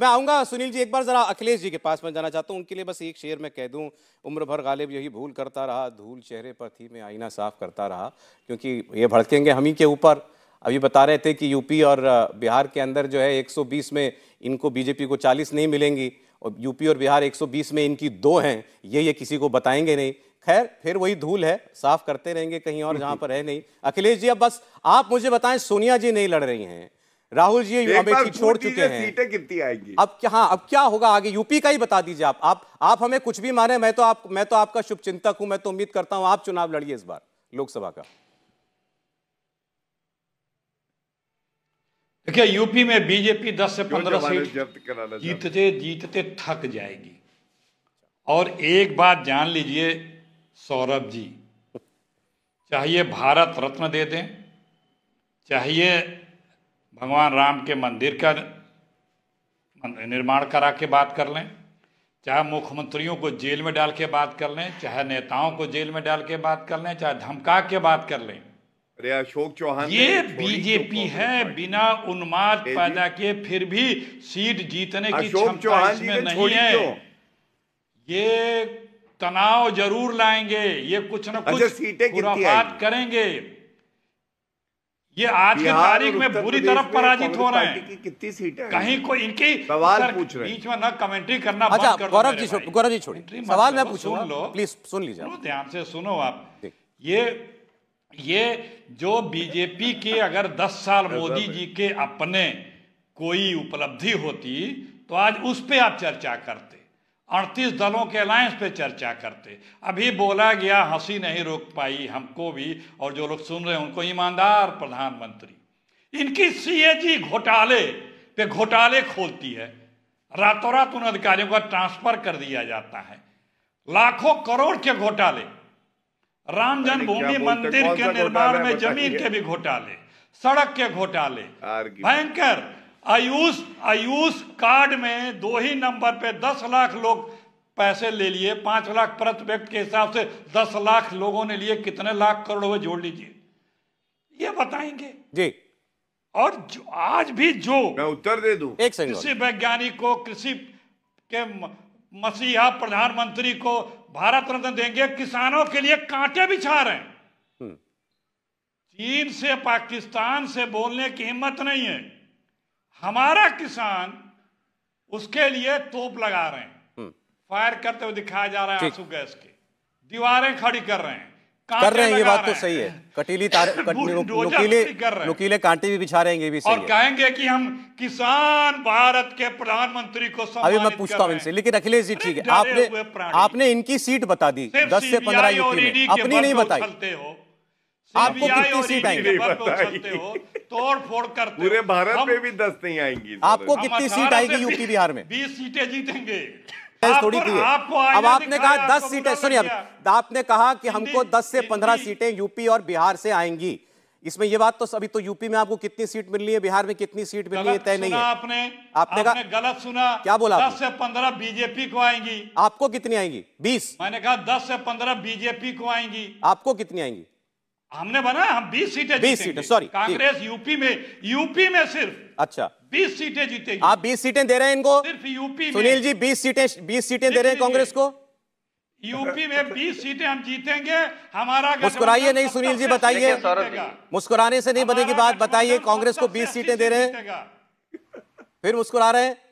मैं आऊँगा सुनील जी एक बार ज़रा अखिलेश जी के पास मैं जाना चाहता हूँ उनके लिए बस एक शेर मैं कह दूँ उम्र भर गालिब यही भूल करता रहा धूल चेहरे पर थी मैं आईना साफ करता रहा क्योंकि ये भड़केंगे हम ही के ऊपर अभी बता रहे थे कि यूपी और बिहार के अंदर जो है 120 में इनको बीजेपी को 40 नहीं मिलेंगी और यूपी और बिहार 120 में इनकी दो हैं ये ये किसी को बताएंगे नहीं खैर फिर वही धूल है साफ करते रहेंगे कहीं और जहां पर है नहीं अखिलेश जी अब बस आप मुझे बताएं सोनिया जी नहीं लड़ रही हैं राहुल जी अमेठी छोड़ चुके हैं सीटें कितनी आएंगी अब क्या हाँ अब क्या होगा आगे यूपी का ही बता दीजिए आप आप आप हमें कुछ भी माने मैं तो आप मैं तो आपका शुभचिंतक हूं मैं तो उम्मीद करता हूं आप चुनाव लड़िए इस बार लोकसभा का देखिए यूपी में बीजेपी 10 से 15 सीट जीतते जीतते थक जाएगी और एक बात जान लीजिए सौरभ जी चाहिए भारत रत्न दे दें चाहिए भगवान राम के मंदिर का निर्माण करा के बात कर लें चाहे मुख्यमंत्रियों को जेल में डाल के बात कर लें चाहे नेताओं को जेल में डाल के बात कर लें चाहे धमका के बात कर लें अरे अशोक चौहान ये तो बीजेपी है बिना उन्माद पैदा किए फिर भी सीट जीतने की क्षमता इसमें नहीं है ये तनाव जरूर लाएंगे ये कुछ ना अच्छा, कुछ बात करेंगे ये आज की तारीख में बुरी तरफ पराजित हो रहे हैं कितनी सीटें कहीं कोई इनकी सवाल पूछ रहे बीच में न कमेंट्री करना अच्छा गौरव जी गौरव जी छोड़िए सवाल मैं पूछूंगा लो प्लीज सुन लीजिए ध्यान से सुनो आप ये ये जो बीजेपी के अगर 10 साल मोदी जी के अपने कोई उपलब्धि होती तो आज उस पर आप चर्चा करते अड़तीस दलों के अलायंस पे चर्चा करते अभी बोला गया हंसी नहीं रोक पाई हमको भी और जो लोग सुन रहे हैं उनको ईमानदार प्रधानमंत्री इनकी सीएजी घोटाले पे घोटाले खोलती है रातों रात उन अधिकारियों का ट्रांसफर कर दिया जाता है लाखों करोड़ के घोटाले राम जन्मभूमि मंदिर के निर्माण में जमीन के भी घोटाले सड़क के घोटाले भयंकर आयुष आयुष कार्ड में दो ही नंबर पे दस लाख लोग पैसे ले लिए पांच लाख प्रति व्यक्ति के हिसाब से दस लाख लोगों ने लिए कितने लाख करोड़ हुए जोड़ लीजिए ये बताएंगे जी और जो, आज भी जो मैं उत्तर दे दू एक कृषि वैज्ञानिक को कृषि के मसीहा प्रधानमंत्री को भारत रत्न देंगे किसानों के लिए कांटे बिछा रहे हैं हम्म। चीन से पाकिस्तान से बोलने की हिम्मत नहीं है हमारा किसान उसके लिए तोप लगा रहे हैं हम्म। फायर करते हुए दिखाया जा रहा है आंसू गैस के दीवारें खड़ी कर रहे हैं कर रहे हैं ये बात तो सही है कटीली तार नुकीले नुकीले कांटे भी बिछा रहे हैं ये भी सही और कहेंगे कि हम किसान भारत के प्रधानमंत्री को अभी मैं पूछता हूँ इनसे लेकिन अखिलेश जी ठीक है आपने आपने इनकी सीट बता दी दस से पंद्रह e यूपी में अपनी नहीं बताई आपको कितनी सीट आएगी तोड़ फोड़ कर पूरे भारत में भी दस नहीं आएंगी आपको कितनी सीट आएगी यूपी बिहार में बीस सीटें जीतेंगे थोड़ी थी अब आपने कहा दस सीटें सॉरी अब आपने कहा कि हमको दस से पंद्रह सीटें यूपी और बिहार से आएंगी इसमें ये बात तो अभी तो यूपी में आपको कितनी सीट मिल रही है बिहार में कितनी सीट मिल रही है तय नहीं है आपने आपने कहा गलत सुना क्या बोला दस से पंद्रह बीजेपी को आएंगी आपको कितनी आएंगी बीस मैंने कहा दस से पंद्रह बीजेपी को आएंगी आपको कितनी आएंगी हमने बना हम 20 सीटें बीस सीटें सॉरी कांग्रेस यूपी में यूपी में सिर्फ अच्छा 20 सीटें जीतेगी आप 20 सीटें दे रहे हैं इनको सिर्फ यूपी सुनील जी 20 सीटें 20 सीटें दे रहे हैं कांग्रेस को यूपी में 20 सीटें हम जीतेंगे हमारा मुस्कुराइए नहीं सुनील जी बताइए मुस्कुराने से नहीं बनेगी बात बताइए कांग्रेस को 20 सीटें दे रहे हैं फिर मुस्कुरा रहे हैं